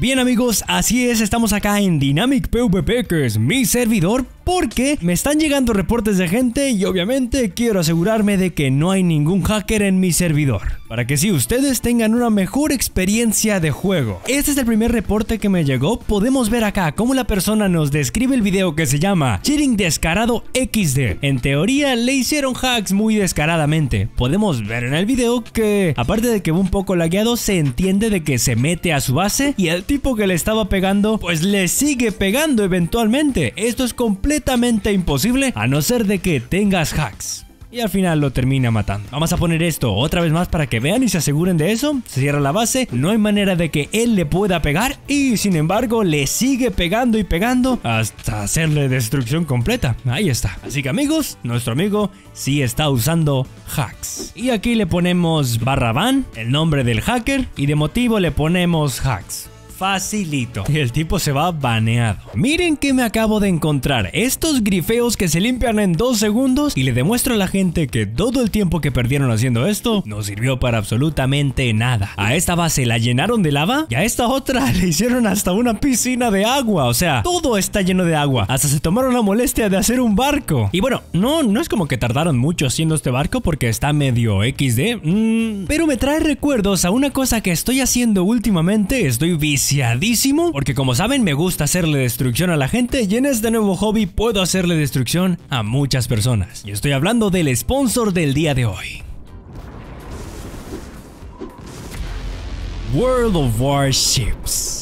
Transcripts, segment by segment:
Bien amigos, así es, estamos acá en Dynamic PvP, que es mi servidor porque me están llegando reportes de gente y obviamente quiero asegurarme de que no hay ningún hacker en mi servidor, para que si ustedes tengan una mejor experiencia de juego. Este es el primer reporte que me llegó, podemos ver acá cómo la persona nos describe el video que se llama Cheating Descarado XD. En teoría le hicieron hacks muy descaradamente, podemos ver en el video que aparte de que un poco lagueado se entiende de que se mete a su base y el tipo que le estaba pegando pues le sigue pegando eventualmente. Esto es completamente completamente imposible a no ser de que tengas hacks y al final lo termina matando. Vamos a poner esto otra vez más para que vean y se aseguren de eso. Se cierra la base, no hay manera de que él le pueda pegar y sin embargo le sigue pegando y pegando hasta hacerle destrucción completa. Ahí está. Así que amigos, nuestro amigo sí está usando hacks. Y aquí le ponemos barra van, el nombre del hacker y de motivo le ponemos hacks. Facilito. Y el tipo se va baneado. Miren que me acabo de encontrar. Estos grifeos que se limpian en dos segundos y le demuestro a la gente que todo el tiempo que perdieron haciendo esto no sirvió para absolutamente nada. A esta base la llenaron de lava y a esta otra le hicieron hasta una piscina de agua. O sea, todo está lleno de agua. Hasta se tomaron la molestia de hacer un barco. Y bueno, no, no es como que tardaron mucho haciendo este barco porque está medio XD. Mm, pero me trae recuerdos a una cosa que estoy haciendo últimamente. Estoy visitando porque como saben me gusta hacerle destrucción a la gente y en este nuevo hobby puedo hacerle destrucción a muchas personas. Y estoy hablando del sponsor del día de hoy. World of Warships.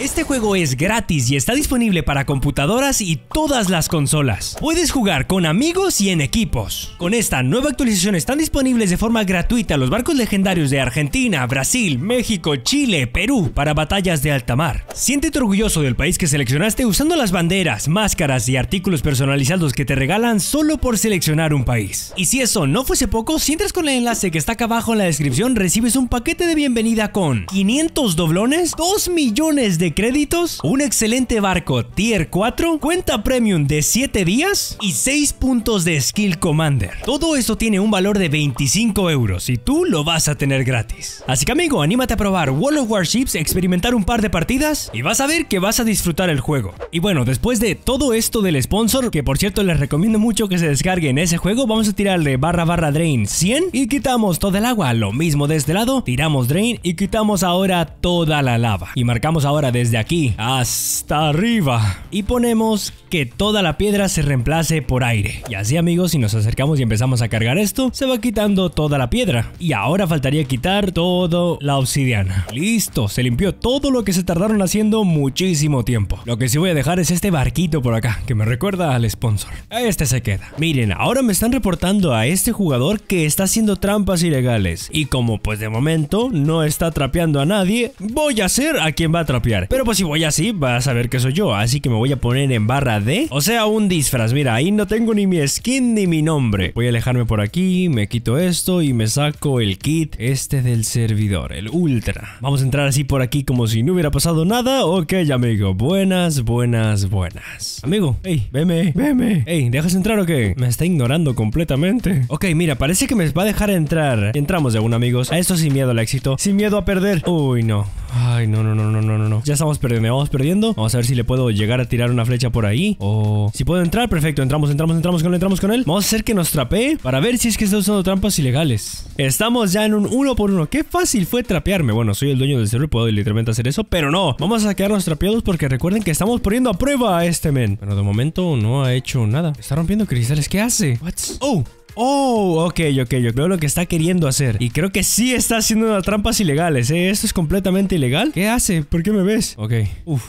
Este juego es gratis y está disponible para computadoras y todas las consolas. Puedes jugar con amigos y en equipos. Con esta nueva actualización están disponibles de forma gratuita los barcos legendarios de Argentina, Brasil, México, Chile, Perú para batallas de alta mar. Siéntete orgulloso del país que seleccionaste usando las banderas, máscaras y artículos personalizados que te regalan solo por seleccionar un país. Y si eso no fuese poco, si entras con el enlace que está acá abajo en la descripción recibes un paquete de bienvenida con 500 doblones, 2 millones de créditos, un excelente barco tier 4, cuenta premium de 7 días y 6 puntos de skill commander. Todo esto tiene un valor de 25 euros y tú lo vas a tener gratis. Así que amigo, anímate a probar World of Warships, experimentar un par de partidas y vas a ver que vas a disfrutar el juego. Y bueno, después de todo esto del sponsor, que por cierto les recomiendo mucho que se descarguen ese juego, vamos a tirarle barra barra drain 100 y quitamos toda el agua, lo mismo de este lado, tiramos drain y quitamos ahora toda la lava. Y marcamos ahora de desde aquí hasta arriba y ponemos que toda la piedra se reemplace por aire. Y así amigos, si nos acercamos y empezamos a cargar esto, se va quitando toda la piedra. Y ahora faltaría quitar todo la obsidiana. Listo, se limpió todo lo que se tardaron haciendo muchísimo tiempo. Lo que sí voy a dejar es este barquito por acá, que me recuerda al sponsor. Este se queda. Miren, ahora me están reportando a este jugador que está haciendo trampas ilegales. Y como pues de momento no está trapeando a nadie, voy a ser a quien va a trapear. Pero pues si voy así, vas a ver que soy yo, así que me voy a poner en barra de... O sea, un disfraz, mira, ahí no tengo ni mi skin ni mi nombre. Voy a alejarme por aquí, me quito esto y me saco el kit este del servidor, el Ultra. Vamos a entrar así por aquí como si no hubiera pasado nada. Ok, amigo, buenas, buenas, buenas. Amigo, hey, veme, veme. Hey, ¿dejas entrar o qué? Me está ignorando completamente. Ok, mira, parece que me va a dejar entrar. Entramos de aún, amigos. A esto sin miedo al éxito, sin miedo a perder. Uy, no. Ay, no, no, no, no, no, no. Ya estamos perdiendo, vamos perdiendo. Vamos a ver si le puedo llegar a tirar una flecha por ahí. O si puedo entrar, perfecto. Entramos, entramos, entramos con él, entramos con él. Vamos a hacer que nos trapee para ver si es que está usando trampas ilegales. Estamos ya en un uno por uno. Qué fácil fue trapearme. Bueno, soy el dueño del Y puedo literalmente hacer eso, pero no. Vamos a quedarnos trapeados porque recuerden que estamos poniendo a prueba a este men. pero de momento no ha hecho nada. Está rompiendo cristales. ¿Qué hace? What? Oh, Oh, ok, ok, yo creo lo que está queriendo hacer. Y creo que sí está haciendo unas trampas ilegales, ¿eh? Esto es completamente ilegal. ¿Qué hace? ¿Por qué me ves? Ok. Uf.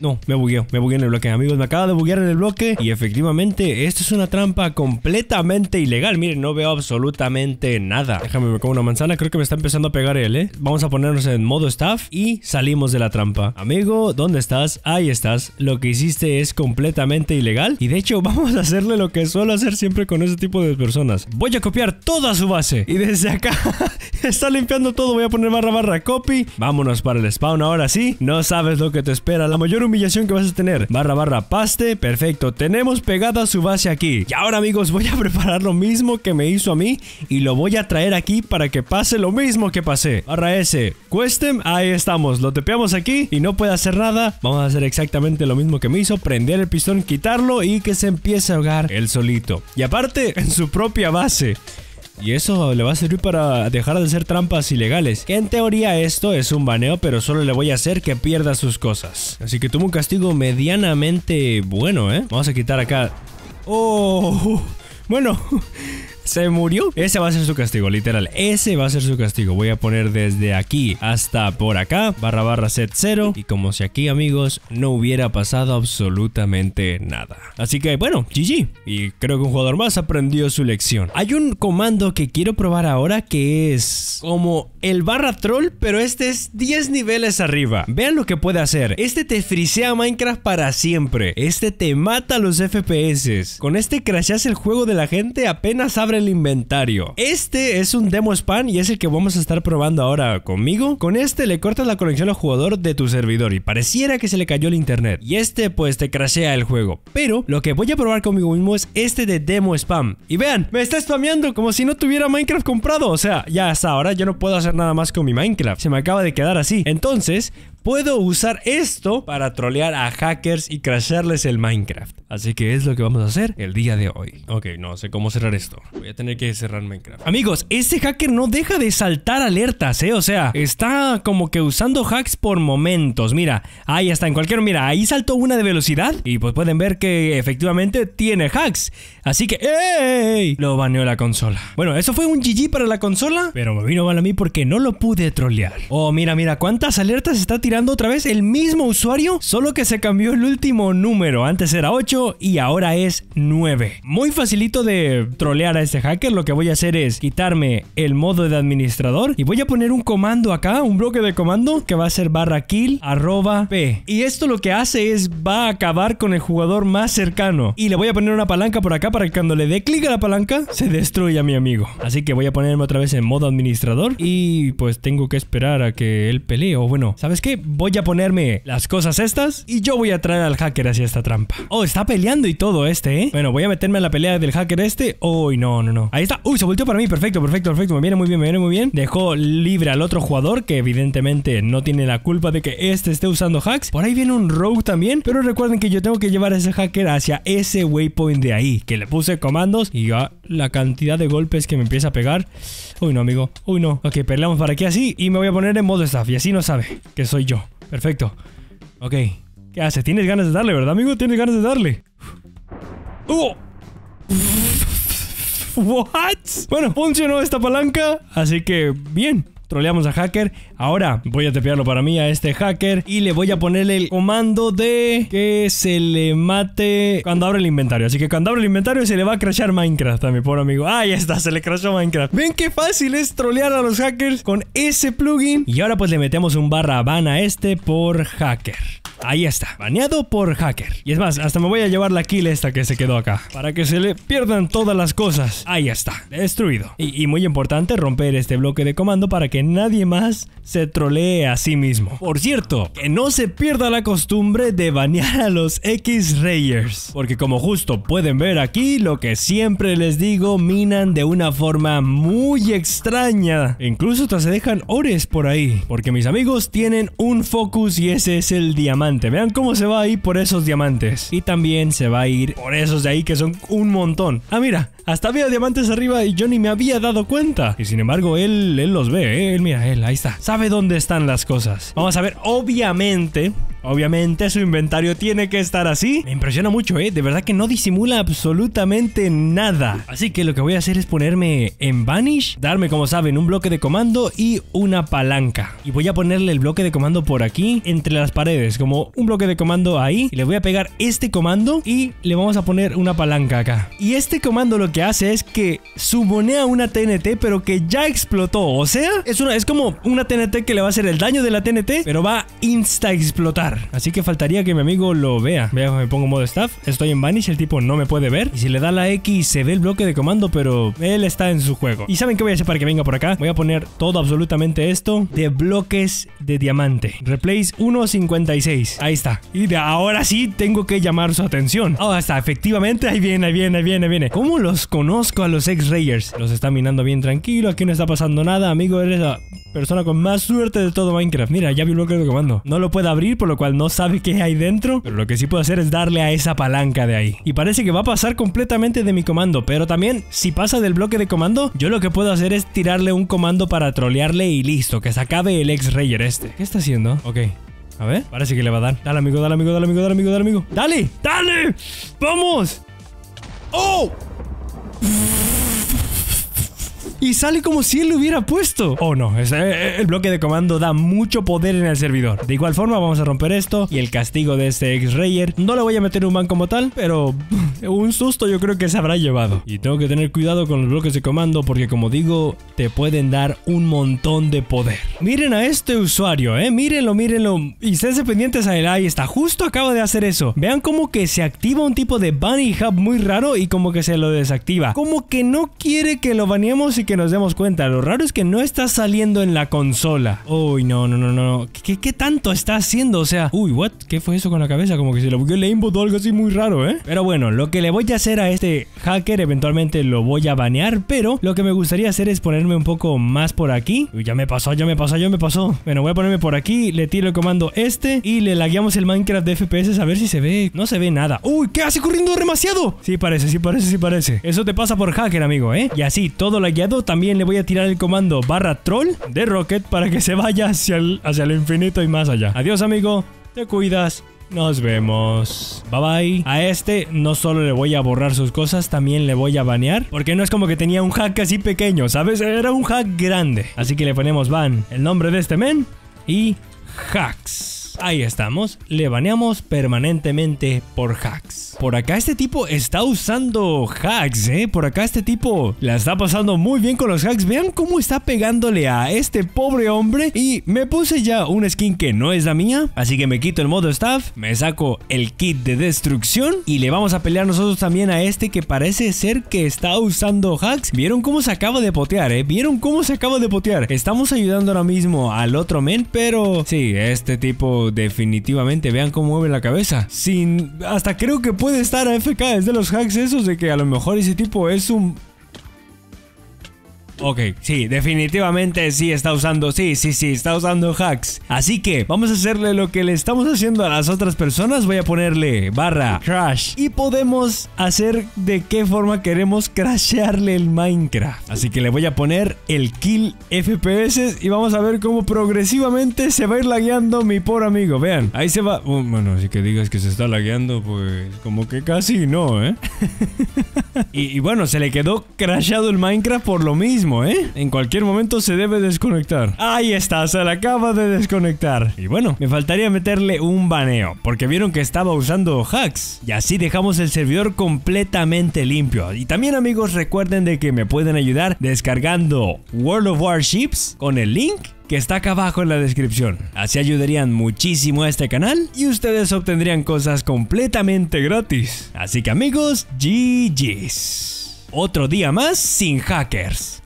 No, me bugueo, me bugueó en el bloque. Amigos, me acaba de buguear en el bloque. Y efectivamente, esto es una trampa completamente ilegal. Miren, no veo absolutamente nada. Déjame, me como una manzana. Creo que me está empezando a pegar él, ¿eh? Vamos a ponernos en modo staff y salimos de la trampa. Amigo, ¿dónde estás? Ahí estás. Lo que hiciste es completamente ilegal. Y de hecho, vamos a hacerle lo que suelo hacer siempre con ese tipo de personas. Voy a copiar toda su base. Y desde acá está limpiando todo. Voy a poner barra barra copy. Vámonos para el spawn ahora sí. No sabes lo que te espera. La mayor que vas a tener. Barra, barra, paste. Perfecto. Tenemos pegada su base aquí. Y ahora, amigos, voy a preparar lo mismo que me hizo a mí y lo voy a traer aquí para que pase lo mismo que pasé. Barra S. Questem. Ahí estamos. Lo tepeamos aquí y no puede hacer nada. Vamos a hacer exactamente lo mismo que me hizo. Prender el pistón, quitarlo y que se empiece a ahogar el solito. Y aparte, en su propia base. Y eso le va a servir para dejar de ser trampas ilegales. Que en teoría esto es un baneo, pero solo le voy a hacer que pierda sus cosas. Así que tuvo un castigo medianamente bueno, ¿eh? Vamos a quitar acá... ¡Oh! Bueno se murió. Ese va a ser su castigo, literal. Ese va a ser su castigo. Voy a poner desde aquí hasta por acá, barra barra set 0. Y como si aquí, amigos, no hubiera pasado absolutamente nada. Así que, bueno, GG. Y creo que un jugador más aprendió su lección. Hay un comando que quiero probar ahora que es como el barra troll, pero este es 10 niveles arriba. Vean lo que puede hacer. Este te frisea Minecraft para siempre. Este te mata los FPS. Con este crasheas el juego de la gente apenas abre el inventario. Este es un demo spam y es el que vamos a estar probando ahora conmigo. Con este le cortas la conexión al jugador de tu servidor y pareciera que se le cayó el internet. Y este pues te crashea el juego. Pero lo que voy a probar conmigo mismo es este de demo spam. Y vean, me está spameando como si no tuviera Minecraft comprado. O sea, ya hasta ahora yo no puedo hacer nada más con mi Minecraft. Se me acaba de quedar así. Entonces, puedo usar esto para trolear a hackers y crashearles el Minecraft. Así que es lo que vamos a hacer el día de hoy. Ok, no sé cómo cerrar esto. Voy a tener que cerrar Minecraft. Amigos, este hacker no deja de saltar alertas, ¿eh? O sea, está como que usando hacks por momentos. Mira, ahí está, en cualquier... Mira, ahí saltó una de velocidad y pues pueden ver que efectivamente tiene hacks. Así que... ¡Ey! Lo baneó la consola. Bueno, eso fue un GG para la consola, pero me vino mal a mí porque no lo pude trolear. Oh, mira, mira, cuántas alertas está tirando otra vez el mismo usuario, solo que se cambió el último número. Antes era 8 y ahora es 9. Muy facilito de trolear a este hacker. Lo que voy a hacer es quitarme el modo de administrador y voy a poner un comando acá, un bloque de comando que va a ser barra kill arroba p. Y esto lo que hace es va a acabar con el jugador más cercano. Y le voy a poner una palanca por acá para que cuando le dé clic a la palanca se destruya mi amigo. Así que voy a ponerme otra vez en modo administrador y pues tengo que esperar a que él pelee. O bueno, ¿sabes qué? voy a ponerme las cosas estas y yo voy a traer al hacker hacia esta trampa. Oh, está peleando y todo este, ¿eh? Bueno, voy a meterme a la pelea del hacker este. Uy, oh, no, no, no. Ahí está. Uy, se volteó para mí. Perfecto, perfecto, perfecto. Me viene muy bien, me viene muy bien. Dejó libre al otro jugador que evidentemente no tiene la culpa de que este esté usando hacks. Por ahí viene un rogue también, pero recuerden que yo tengo que llevar a ese hacker hacia ese waypoint de ahí, que le puse comandos y yo la cantidad de golpes que me empieza a pegar. Uy, no, amigo. Uy, no. Ok, peleamos para aquí así y me voy a poner en modo staff. Y así no sabe que soy yo. Perfecto. Ok. ¿Qué hace? Tienes ganas de darle, ¿verdad, amigo? Tienes ganas de darle. ¡Oh! ¿What? Bueno, funcionó esta palanca. Así que, bien. Troleamos a Hacker. Ahora voy a tepearlo para mí a este hacker y le voy a ponerle el comando de que se le mate cuando abre el inventario. Así que cuando abra el inventario se le va a crashar Minecraft a mi pobre amigo. Ahí está, se le crashó Minecraft. ¿Ven qué fácil es trolear a los hackers con ese plugin? Y ahora pues le metemos un barra van a este por hacker. Ahí está, baneado por hacker. Y es más, hasta me voy a llevar la kill esta que se quedó acá. Para que se le pierdan todas las cosas. Ahí está, destruido. y muy importante romper este bloque de comando para que nadie más se trolee a sí mismo. Por cierto, que no se pierda la costumbre de banear a los X-Rayers, porque como justo pueden ver aquí, lo que siempre les digo, minan de una forma muy extraña. Incluso hasta se dejan ores por ahí, porque mis amigos tienen un focus y ese es el diamante. Vean cómo se va a ir por esos diamantes. Y también se va a ir por esos de ahí que son un montón. Ah, mira, hasta había diamantes arriba y yo ni me había dado cuenta. Y sin embargo, él, los ve, ¿eh? él mira, él, ahí está sabe dónde están las cosas. Vamos a ver, obviamente, Obviamente su inventario tiene que estar así. Me impresiona mucho, ¿eh? De verdad que no disimula absolutamente nada. Así que lo que voy a hacer es ponerme en Vanish, darme, como saben, un bloque de comando y una palanca. Y voy a ponerle el bloque de comando por aquí, entre las paredes, como un bloque de comando ahí. Y le voy a pegar este comando y le vamos a poner una palanca acá. Y este comando lo que hace es que subonea una TNT, pero que ya explotó. O sea, es, una, es como una TNT que le va a hacer el daño de la TNT, pero va a insta explotar. Así que faltaría que mi amigo lo vea. Vea, me pongo modo staff, estoy en Vanish, el tipo no me puede ver. Y si le da la X se ve el bloque de comando, pero él está en su juego. ¿Y saben qué voy a hacer para que venga por acá? Voy a poner todo absolutamente esto de bloques de diamante. Replace 1.56. Ahí está. Y de ahora sí tengo que llamar su atención. Ah, oh, está, efectivamente, ahí viene, ahí viene, ahí viene, ahí viene. ¿Cómo los conozco a los x rayers Los está minando bien tranquilo, aquí no está pasando nada, amigo, eres... A persona con más suerte de todo Minecraft. Mira, ya vi el bloque de comando. No lo puede abrir, por lo cual no sabe qué hay dentro. Pero lo que sí puedo hacer es darle a esa palanca de ahí. Y parece que va a pasar completamente de mi comando. Pero también, si pasa del bloque de comando, yo lo que puedo hacer es tirarle un comando para trolearle y listo. Que se acabe el ex-rayer este. ¿Qué está haciendo? Ok. A ver, parece que le va a dar. Dale, amigo, dale, amigo, dale, amigo, dale, amigo, dale, amigo. ¡Dale! ¡Dale! ¡Vamos! ¡Oh! y sale como si él lo hubiera puesto. Oh no, eh, eh, el bloque de comando da mucho poder en el servidor. De igual forma vamos a romper esto y el castigo de este ex-rayer. No le voy a meter un ban como tal, pero un susto yo creo que se habrá llevado. Y tengo que tener cuidado con los bloques de comando porque como digo, te pueden dar un montón de poder. Miren a este usuario, eh, mírenlo, mírenlo y esténse pendientes a él. Ahí está, justo acaba de hacer eso. Vean como que se activa un tipo de bunny hub muy raro y como que se lo desactiva. Como que no quiere que lo baneemos y que nos demos cuenta. Lo raro es que no está saliendo en la consola. Uy, no, no, no, no. ¿Qué, tanto está haciendo? O sea, uy, what? ¿Qué fue eso con la cabeza? Como que se le bugueó el input o algo así muy raro, ¿eh? Pero bueno, lo que le voy a hacer a este hacker, eventualmente lo voy a banear, pero lo que me gustaría hacer es ponerme un poco más por aquí. Uy, ya me pasó, ya me pasó, ya me pasó. Bueno, voy a ponerme por aquí, le tiro el comando este y le lagueamos el Minecraft de FPS a ver si se ve. No se ve nada. Uy, ¿qué hace corriendo demasiado? Sí parece, sí parece, sí parece. Eso te pasa por hacker, amigo, ¿eh? Y así, todo lagueado también le voy a tirar el comando barra troll de Rocket para que se vaya hacia el, hacia el infinito y más allá. Adiós amigo, te cuidas. Nos vemos. Bye bye. A este no solo le voy a borrar sus cosas, también le voy a banear. Porque no es como que tenía un hack así pequeño, ¿sabes? Era un hack grande. Así que le ponemos ban el nombre de este men y hacks. Ahí estamos. Le baneamos permanentemente por hacks por acá este tipo está usando hacks, ¿eh? Por acá este tipo la está pasando muy bien con los hacks. Vean cómo está pegándole a este pobre hombre. Y me puse ya una skin que no es la mía. Así que me quito el modo staff, me saco el kit de destrucción y le vamos a pelear nosotros también a este que parece ser que está usando hacks. ¿Vieron cómo se acaba de potear, eh? ¿Vieron cómo se acaba de potear? Estamos ayudando ahora mismo al otro men, pero sí, este tipo definitivamente, vean cómo mueve la cabeza. Sin... Hasta creo que puede estar a FK desde los hacks esos de que a lo mejor ese tipo es un Ok, sí, definitivamente sí está usando, sí, sí, sí, está usando hacks. Así que vamos a hacerle lo que le estamos haciendo a las otras personas. Voy a ponerle barra crash y podemos hacer de qué forma queremos crashearle el Minecraft. Así que le voy a poner el kill FPS y vamos a ver cómo progresivamente se va a ir lagueando mi pobre amigo. Vean, ahí se va. Oh, bueno, si que digas que se está lagueando, pues como que casi no, ¿eh? y, y bueno, se le quedó crasheado el Minecraft por lo mismo. ¿eh? En cualquier momento se debe desconectar. Ahí está, se la acaba de desconectar. Y bueno, me faltaría meterle un baneo, porque vieron que estaba usando hacks. Y así dejamos el servidor completamente limpio. Y también amigos, recuerden de que me pueden ayudar descargando World of Warships con el link que está acá abajo en la descripción. Así ayudarían muchísimo a este canal y ustedes obtendrían cosas completamente gratis. Así que amigos, GG's. Otro día más sin hackers.